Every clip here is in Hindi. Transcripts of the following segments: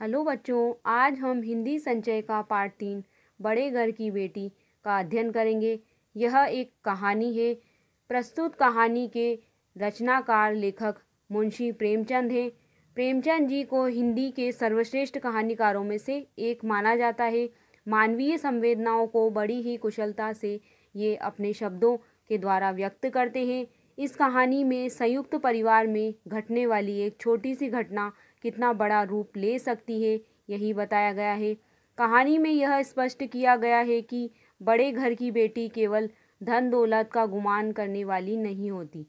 हेलो बच्चों आज हम हिंदी संचय का पार्ट तीन बड़े घर की बेटी का अध्ययन करेंगे यह एक कहानी है प्रस्तुत कहानी के रचनाकार लेखक मुंशी प्रेमचंद हैं प्रेमचंद जी को हिंदी के सर्वश्रेष्ठ कहानीकारों में से एक माना जाता है मानवीय संवेदनाओं को बड़ी ही कुशलता से ये अपने शब्दों के द्वारा व्यक्त करते हैं इस कहानी में संयुक्त परिवार में घटने वाली एक छोटी सी घटना कितना बड़ा रूप ले सकती है यही बताया गया है कहानी में यह स्पष्ट किया गया है कि बड़े घर की बेटी केवल धन दौलत का गुमान करने वाली नहीं होती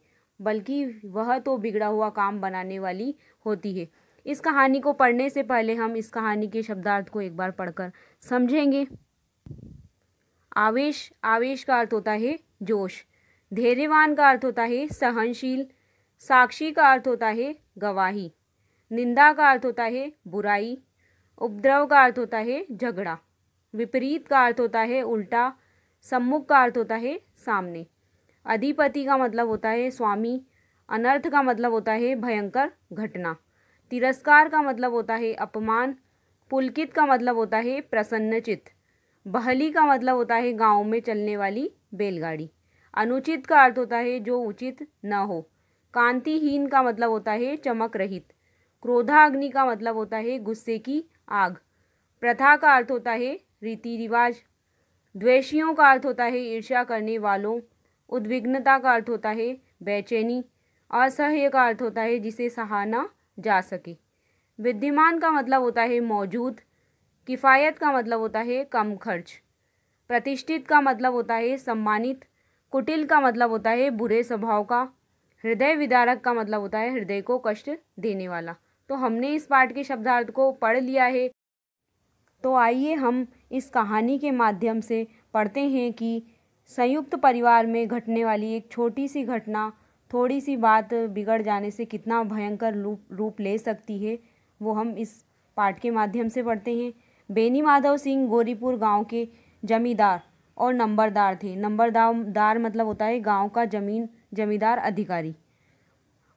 बल्कि वह तो बिगड़ा हुआ काम बनाने वाली होती है इस कहानी को पढ़ने से पहले हम इस कहानी के शब्दार्थ को एक बार पढ़कर समझेंगे आवेश आवेश का अर्थ होता है जोश धैर्यवान का अर्थ होता है सहनशील साक्षी का अर्थ होता है गवाही निंदा का अर्थ होता है बुराई उपद्रव का अर्थ होता है झगड़ा विपरीत का अर्थ होता है उल्टा सम्मुख का अर्थ होता है सामने अधिपति का मतलब होता है स्वामी अनर्थ का मतलब होता है भयंकर घटना तिरस्कार का मतलब होता है अपमान पुलकित का मतलब होता है प्रसन्नचित बहली का मतलब होता है गांव में चलने वाली बैलगाड़ी अनुचित का अर्थ होता है जो उचित न हो कांतिहीन का मतलब होता है चमक रहित क्रोधाग्नि का मतलब होता है गुस्से की आग प्रथा का अर्थ होता है रीति रिवाज द्वेषियों का अर्थ होता है ईर्ष्या करने वालों उद्विग्नता का अर्थ होता है बेचैनी असह्य का अर्थ होता है जिसे सहाना जा सके विद्यमान का मतलब होता है मौजूद किफ़ायत का मतलब होता है कम खर्च प्रतिष्ठित का मतलब होता है सम्मानित कुटिल का मतलब होता है बुरे स्वभाव का हृदय विदारक का मतलब होता है हृदय को कष्ट देने वाला तो हमने इस पाठ के शब्दार्थ को पढ़ लिया है तो आइए हम इस कहानी के माध्यम से पढ़ते हैं कि संयुक्त परिवार में घटने वाली एक छोटी सी घटना थोड़ी सी बात बिगड़ जाने से कितना भयंकर रूप रूप ले सकती है वो हम इस पाठ के माध्यम से पढ़ते हैं बेनी माधव सिंह गोरीपुर गांव के जमींदार और नंबरदार थे नंबरदार मतलब होता है गांव का जमीन जमींदार अधिकारी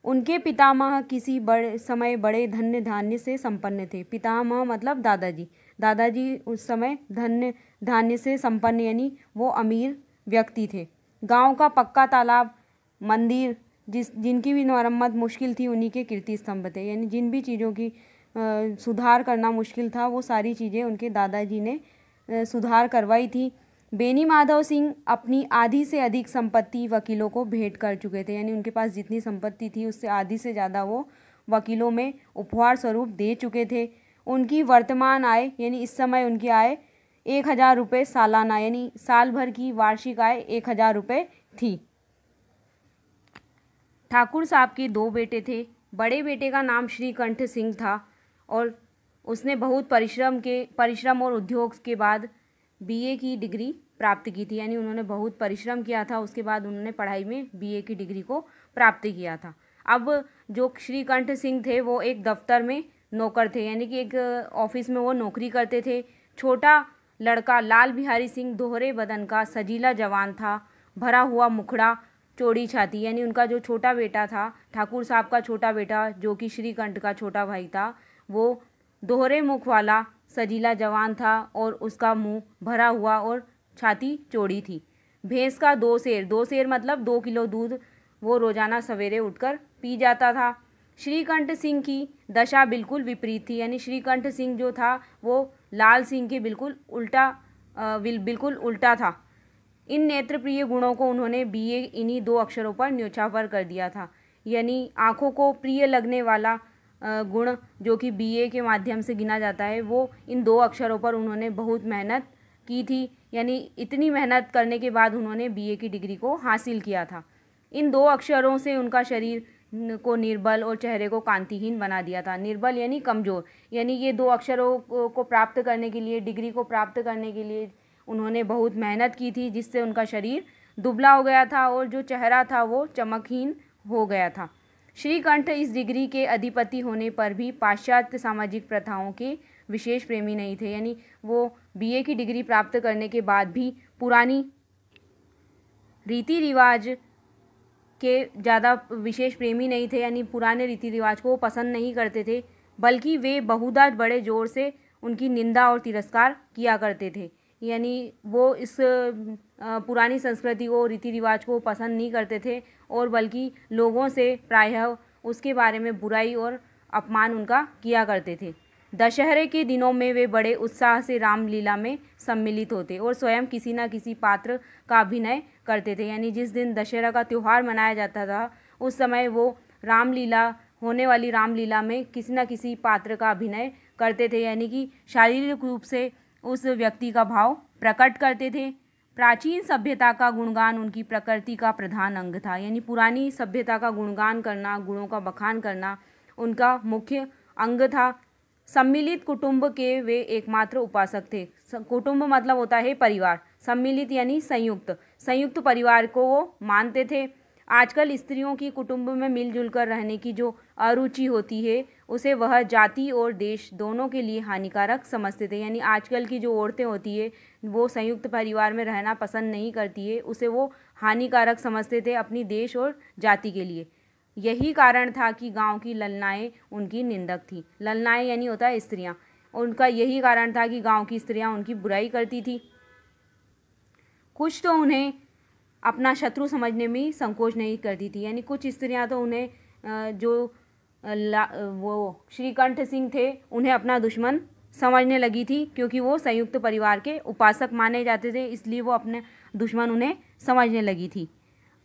उनके पितामह किसी बड़े समय बड़े धन्य धान्य से संपन्न थे पितामह मतलब दादाजी दादाजी उस समय धन्य धान्य से संपन्न यानी वो अमीर व्यक्ति थे गांव का पक्का तालाब मंदिर जिस जिनकी भी मरम्मत मुश्किल थी उन्हीं के कीर्ति स्तंभ थे यानी जिन भी चीज़ों की सुधार करना मुश्किल था वो सारी चीज़ें उनके दादाजी ने सुधार करवाई थी बेनी माधव सिंह अपनी आधी से अधिक संपत्ति वकीलों को भेंट कर चुके थे यानी उनके पास जितनी संपत्ति थी उससे आधी से ज़्यादा वो वकीलों में उपहार स्वरूप दे चुके थे उनकी वर्तमान आय यानी इस समय उनकी आय एक हज़ार रुपये सालाना यानी साल भर की वार्षिक आय एक हज़ार रुपये थी ठाकुर साहब के दो बेटे थे बड़े बेटे का नाम श्रीकंठ सिंह था और उसने बहुत परिश्रम के परिश्रम और उद्योग के बाद बीए की डिग्री प्राप्त की थी यानी उन्होंने बहुत परिश्रम किया था उसके बाद उन्होंने पढ़ाई में बीए की डिग्री को प्राप्त किया था अब जो श्रीकंठ सिंह थे वो एक दफ्तर में नौकर थे यानी कि एक ऑफिस में वो नौकरी करते थे छोटा लड़का लाल बिहारी सिंह दोहरे बदन का सजीला जवान था भरा हुआ मुखड़ा चोड़ी छाती यानी उनका जो छोटा बेटा था ठाकुर साहब का छोटा बेटा जो कि श्रीकंठ का छोटा भाई था वो दोहरे मुख वाला सजीला जवान था और उसका मुंह भरा हुआ और छाती चौड़ी थी भैंस का दो शेर दो शेर मतलब दो किलो दूध वो रोज़ाना सवेरे उठकर पी जाता था श्रीकंठ सिंह की दशा बिल्कुल विपरीत थी यानी श्रीकंठ सिंह जो था वो लाल सिंह के बिल्कुल उल्टा आ, बिल्कुल उल्टा था इन नेत्रप्रिय गुणों को उन्होंने बीए इन्हीं दो अक्षरों पर न्योछावर कर दिया था यानी आँखों को प्रिय लगने वाला गुण जो कि बीए के माध्यम से गिना जाता है वो इन दो अक्षरों पर उन्होंने बहुत मेहनत की थी यानी इतनी मेहनत करने के बाद उन्होंने बीए की डिग्री को हासिल किया था इन दो अक्षरों से उनका शरीर को निर्बल और चेहरे को कांतिहीन बना दिया था निर्बल यानी कमज़ोर यानी ये दो अक्षरों को प्राप्त करने के लिए डिग्री को प्राप्त करने के लिए उन्होंने बहुत मेहनत की थी जिससे उनका शरीर दुबला हो गया था और जो चेहरा था वो चमकहीन हो गया था श्रीकंठ इस डिग्री के अधिपति होने पर भी पाश्चात्य सामाजिक प्रथाओं के विशेष प्रेमी नहीं थे यानी वो बीए की डिग्री प्राप्त करने के बाद भी पुरानी रीति रिवाज के ज़्यादा विशेष प्रेमी नहीं थे यानी पुराने रीति रिवाज को वो पसंद नहीं करते थे बल्कि वे बहुधा बड़े जोर से उनकी निंदा और तिरस्कार किया करते थे यानी वो इस पुरानी संस्कृति को रीति रिवाज को पसंद नहीं करते थे और बल्कि लोगों से प्रायः उसके बारे में बुराई और अपमान उनका किया करते थे दशहरे के दिनों में वे बड़े उत्साह से रामलीला में सम्मिलित होते और स्वयं किसी न किसी पात्र का अभिनय करते थे यानी जिस दिन दशहरा का त्यौहार मनाया जाता था उस समय वो रामलीला होने वाली रामलीला में किसी न किसी पात्र का अभिनय करते थे यानी कि शारीरिक रूप से उस व्यक्ति का भाव प्रकट करते थे प्राचीन सभ्यता का गुणगान उनकी प्रकृति का प्रधान अंग था यानी पुरानी सभ्यता का गुणगान करना गुणों का बखान करना उनका मुख्य अंग था सम्मिलित कुटुंब के वे एकमात्र उपासक थे कुटुंब मतलब होता है परिवार सम्मिलित यानी संयुक्त संयुक्त परिवार को वो मानते थे आजकल स्त्रियों की कुटुंब में मिलजुल कर रहने की जो अरुचि होती है उसे वह जाति और देश दोनों के लिए हानिकारक समझते थे यानी आजकल की जो औरतें होती है वो संयुक्त परिवार में रहना पसंद नहीं करती है उसे वो हानिकारक समझते थे अपनी देश और जाति के लिए यही कारण था कि गांव की ललनाएँ उनकी निंदक थी ललनाएँ यानी होता है स्त्रियाँ उनका यही कारण था कि गांव की स्त्रियां उनकी बुराई करती थी कुछ तो उन्हें अपना शत्रु समझने में संकोच नहीं करती थी यानी कुछ स्त्रियां तो उन्हें जो वो श्रीकंठ सिंह थे उन्हें अपना दुश्मन समझने लगी थी क्योंकि वो संयुक्त परिवार के उपासक माने जाते थे इसलिए वो अपने दुश्मन उन्हें समझने लगी थी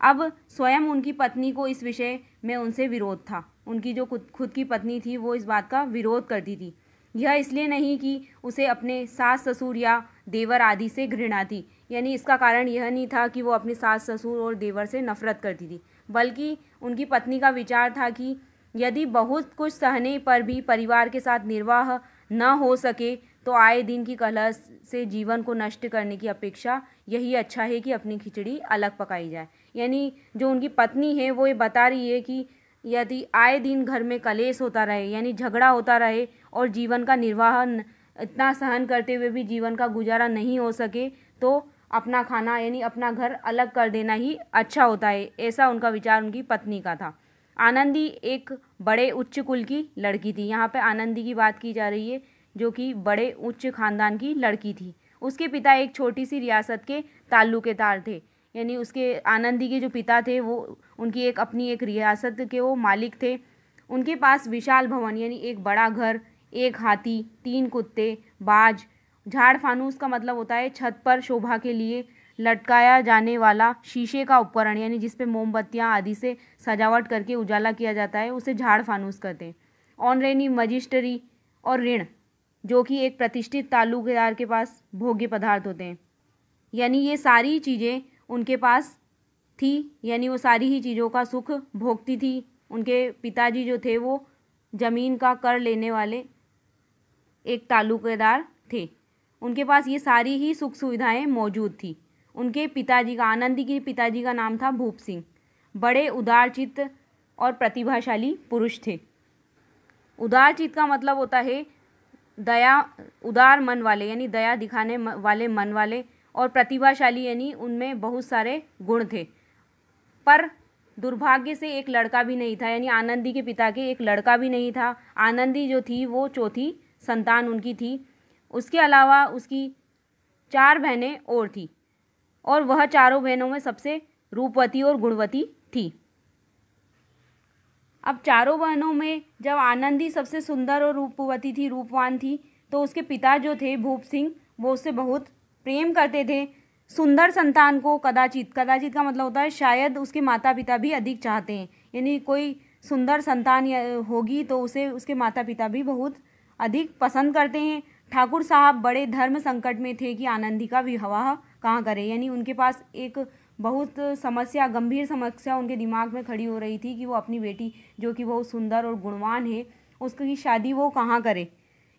अब स्वयं उनकी पत्नी को इस विषय में उनसे विरोध था उनकी जो खुद खुद की पत्नी थी वो इस बात का विरोध करती थी यह इसलिए नहीं कि उसे अपने सास ससुर या देवर आदि से घृणा थी यानी इसका कारण यह नहीं था कि वो अपनी सास ससुर और देवर से नफरत करती थी बल्कि उनकी पत्नी का विचार था कि यदि बहुत कुछ सहने पर भी परिवार के साथ निर्वाह न हो सके तो आए दिन की कलह से जीवन को नष्ट करने की अपेक्षा यही अच्छा है कि अपनी खिचड़ी अलग पकाई जाए यानी जो उनकी पत्नी है वो ये बता रही है कि यदि आए दिन घर में कलेश होता रहे यानी झगड़ा होता रहे और जीवन का निर्वाह इतना सहन करते हुए भी जीवन का गुजारा नहीं हो सके तो अपना खाना यानी अपना घर अलग कर देना ही अच्छा होता है ऐसा उनका विचार उनकी पत्नी का था आनंदी एक बड़े उच्च कुल की लड़की थी यहाँ पे आनंदी की बात की जा रही है जो कि बड़े उच्च खानदान की लड़की थी उसके पिता एक छोटी सी रियासत के ताल्लुकेदार थे यानी उसके आनंदी के जो पिता थे वो उनकी एक अपनी एक रियासत के वो मालिक थे उनके पास विशाल भवन यानी एक बड़ा घर एक हाथी तीन कुत्ते बाज झाड़ फानूस का मतलब होता है छत पर शोभा के लिए लटकाया जाने वाला शीशे का उपकरण यानी जिसपे मोमबत्तियाँ आदि से सजावट करके उजाला किया जाता है उसे झाड़ फानूस कहते हैं ऑनरेनी मजिस्ट्री और ऋण जो कि एक प्रतिष्ठित ताल्लुकेदार के पास भोग्य पदार्थ होते हैं यानी ये सारी चीज़ें उनके पास थी यानी वो सारी ही चीज़ों का सुख भोगती थी उनके पिताजी जो थे वो ज़मीन का कर लेने वाले एक ताल्लुकेदार थे उनके पास ये सारी ही सुख सुविधाएं मौजूद थी उनके पिताजी का आनंदी के पिताजी का नाम था भूप सिंह बड़े उदारचित और प्रतिभाशाली पुरुष थे उदारचित का मतलब होता है दया उदार मन वाले यानी दया दिखाने वाले मन वाले और प्रतिभाशाली यानी उनमें बहुत सारे गुण थे पर दुर्भाग्य से एक लड़का भी नहीं था यानी आनंदी के पिता के एक लड़का भी नहीं था आनंदी जो थी वो चौथी संतान उनकी थी उसके अलावा उसकी चार बहनें और थीं और वह चारों बहनों में सबसे रूपवती और गुणवती थी अब चारों बहनों में जब आनंदी सबसे सुंदर और रूपवती थी रूपवान थी तो उसके पिता जो थे भूप सिंह वो उससे बहुत प्रेम करते थे सुंदर संतान को कदाचित कदाचित का मतलब होता है शायद उसके माता पिता भी अधिक चाहते हैं यानी कोई सुंदर संतान होगी तो उसे उसके माता पिता भी बहुत अधिक पसंद करते हैं ठाकुर साहब बड़े धर्म संकट में थे कि आनंदी का विवाह कहाँ करें यानी उनके पास एक बहुत समस्या गंभीर समस्या उनके दिमाग में खड़ी हो रही थी कि वो अपनी बेटी जो कि बहुत सुंदर और गुणवान है उसकी शादी वो कहाँ करे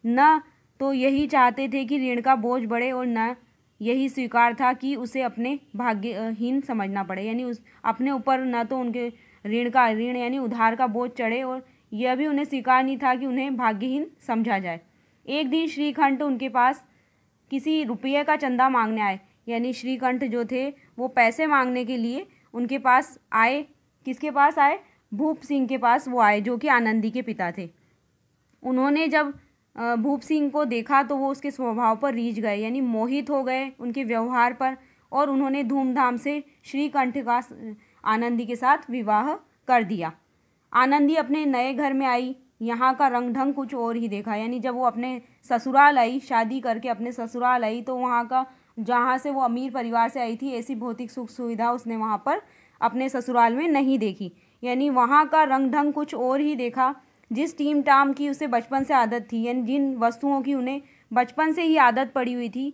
न तो यही चाहते थे कि ऋण का बोझ बढ़े और न यही स्वीकार था कि उसे अपने भाग्यहीन समझना पड़े यानी उस अपने ऊपर न तो उनके ऋण का ऋण यानी उधार का बोझ चढ़े और यह भी उन्हें स्वीकार नहीं था कि उन्हें भाग्यहीन समझा जाए एक दिन श्रीकंठ उनके पास किसी रुपये का चंदा मांगने आए यानी श्रीकंठ जो थे वो पैसे मांगने के लिए उनके पास आए किसके पास आए भूप सिंह के पास वो आए जो कि आनंदी के पिता थे उन्होंने जब भूप सिंह को देखा तो वो उसके स्वभाव पर रीझ गए यानी मोहित हो गए उनके व्यवहार पर और उन्होंने धूमधाम से श्रीकंठ का आनंदी के साथ विवाह कर दिया आनंदी अपने नए घर में आई यहाँ का रंग ढंग कुछ और ही देखा यानी जब वो अपने ससुराल आई शादी करके अपने ससुराल आई तो वहाँ का जहाँ से वो अमीर परिवार से आई थी ऐसी भौतिक सुख सुविधा उसने वहाँ पर अपने ससुराल में नहीं देखी यानी वहाँ का रंग ढंग कुछ और ही देखा जिस टीम टाम की उसे बचपन से आदत थी यानी जिन वस्तुओं की उन्हें बचपन से ही आदत पड़ी हुई थी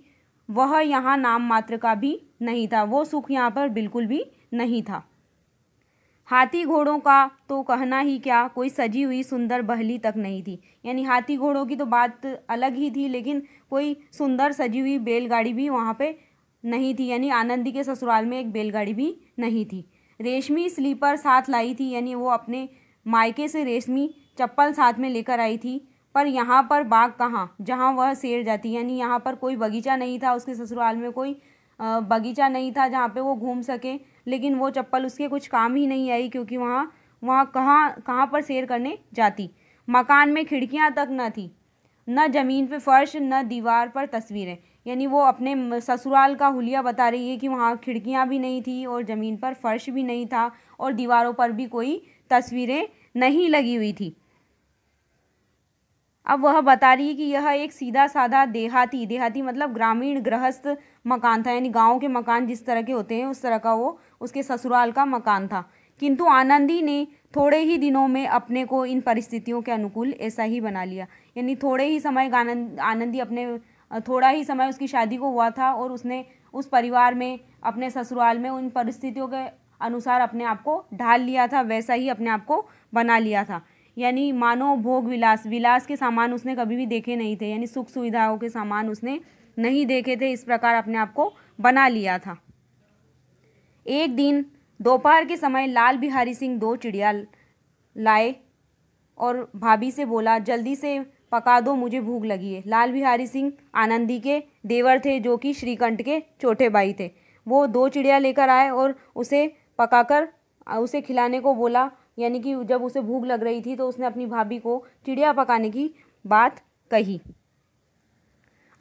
वह यहाँ नाम मात्र का भी नहीं था वो सुख यहाँ पर बिल्कुल भी नहीं था हाथी घोड़ों का तो कहना ही क्या कोई सजी हुई सुंदर बहली तक नहीं थी यानी हाथी घोड़ों की तो बात अलग ही थी लेकिन कोई सुंदर सजी हुई बैलगाड़ी भी वहाँ पे नहीं थी यानी आनंदी के ससुराल में एक बैलगाड़ी भी नहीं थी रेशमी स्लीपर साथ लाई थी यानी वो अपने मायके से रेशमी चप्पल साथ में लेकर आई थी पर यहाँ पर बाग कहाँ जहाँ वह शेर जाती यानी यहाँ पर कोई बगीचा नहीं था उसके ससुराल में कोई बगीचा नहीं था जहाँ पर वो घूम सके लेकिन वो चप्पल उसके कुछ काम ही नहीं आई क्योंकि वहाँ वहाँ कहाँ कहाँ पर सैर करने जाती मकान में खिड़कियाँ तक न थी न ज़मीन पे फर्श न दीवार पर तस्वीरें यानी वो अपने ससुराल का हुलिया बता रही है कि वहाँ खिड़कियाँ भी नहीं थी और ज़मीन पर फर्श भी नहीं था और दीवारों पर भी कोई तस्वीरें नहीं लगी हुई थी अब वह बता रही है कि यह एक सीधा साधा देहाती देहाती मतलब ग्रामीण गृहस्थ मकान था यानी गांव के मकान जिस तरह के होते हैं उस तरह का वो उसके ससुराल का मकान था किंतु आनंदी ने थोड़े ही दिनों में अपने को इन परिस्थितियों के अनुकूल ऐसा ही बना लिया यानी थोड़े ही समय आनंद आनंदी अपने थोड़ा ही समय उसकी शादी को हुआ था और उसने उस परिवार में अपने ससुराल में उन परिस्थितियों के अनुसार अपने आप को ढाल लिया था वैसा ही अपने आप को बना लिया था यानी मानो भोग विलास विलास के सामान उसने कभी भी देखे नहीं थे यानी सुख सुविधाओं के सामान उसने नहीं देखे थे इस प्रकार अपने आप को बना लिया था एक दिन दोपहर के समय लाल बिहारी सिंह दो चिड़िया लाए और भाभी से बोला जल्दी से पका दो मुझे भूख लगी है लाल बिहारी सिंह आनंदी के देवर थे जो कि श्रीकंठ के छोटे भाई थे वो दो चिड़िया लेकर आए और उसे पकाकर उसे खिलाने को बोला यानी कि जब उसे भूख लग रही थी तो उसने अपनी भाभी को चिड़िया पकाने की बात कही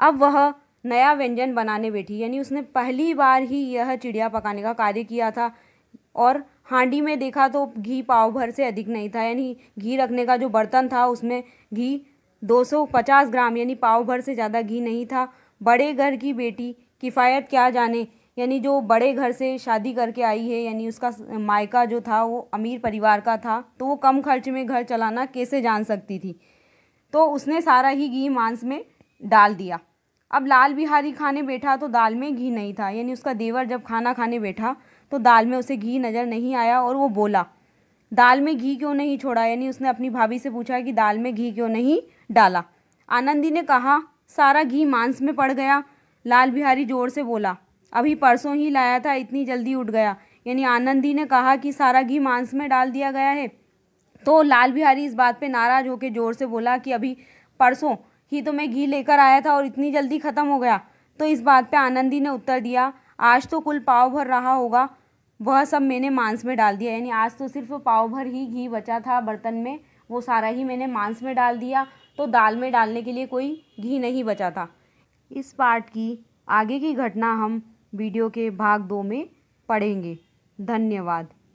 अब वह नया व्यंजन बनाने बैठी यानी उसने पहली बार ही यह चिड़िया पकाने का कार्य किया था और हांडी में देखा तो घी पाव भर से अधिक नहीं था यानी घी रखने का जो बर्तन था उसमें घी 250 ग्राम यानी पाव भर से ज़्यादा घी नहीं था बड़े घर की बेटी किफ़ायत क्या जाने यानी जो बड़े घर से शादी करके आई है यानी उसका मायका जो था वो अमीर परिवार का था तो वो कम खर्च में घर चलाना कैसे जान सकती थी तो उसने सारा ही घी मांस में डाल दिया अब लाल बिहारी खाने बैठा तो दाल में घी नहीं था यानी उसका देवर जब खाना खाने बैठा तो दाल में उसे घी नज़र नहीं आया और वो बोला दाल में घी क्यों नहीं छोड़ा यानी उसने अपनी भाभी से पूछा कि दाल में घी क्यों नहीं डाला आनंदी ने कहा सारा घी मांस में पड़ गया लाल बिहारी जोर से बोला अभी परसों ही लाया था इतनी जल्दी उठ गया यानी आनंदी ने कहा कि सारा घी मांस में डाल दिया गया है तो लाल बिहारी इस बात पे नाराज़ होकर ज़ोर से बोला कि अभी परसों ही तो मैं घी लेकर आया था और इतनी जल्दी ख़त्म हो गया तो इस बात पे आनंदी ने उत्तर दिया आज तो कुल पाव भर रहा होगा वह सब मैंने मांस में डाल दिया यानी आज तो सिर्फ पाव भर ही घी बचा था बर्तन में वो सारा ही मैंने मांस में डाल दिया तो दाल में डालने के लिए कोई घी नहीं बचा था इस पार्ट की आगे की घटना हम वीडियो के भाग दो में पढ़ेंगे धन्यवाद